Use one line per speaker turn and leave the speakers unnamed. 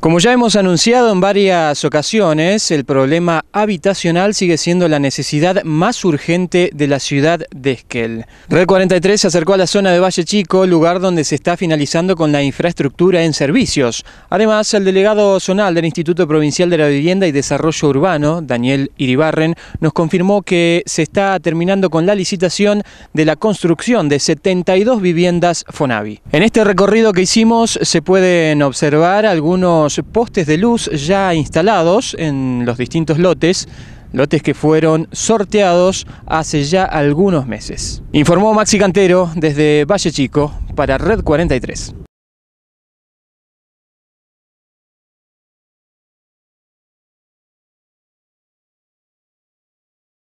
Como ya hemos anunciado en varias ocasiones, el problema habitacional sigue siendo la necesidad más urgente de la ciudad de Esquel. Red 43 se acercó a la zona de Valle Chico, lugar donde se está finalizando con la infraestructura en servicios. Además, el delegado zonal del Instituto Provincial de la Vivienda y Desarrollo Urbano, Daniel Iribarren, nos confirmó que se está terminando con la licitación de la construcción de 72 viviendas Fonavi. En este recorrido que hicimos se pueden observar algunos postes de luz ya instalados en los distintos lotes, lotes que fueron sorteados hace ya algunos meses. Informó Maxi Cantero desde Valle Chico para Red 43.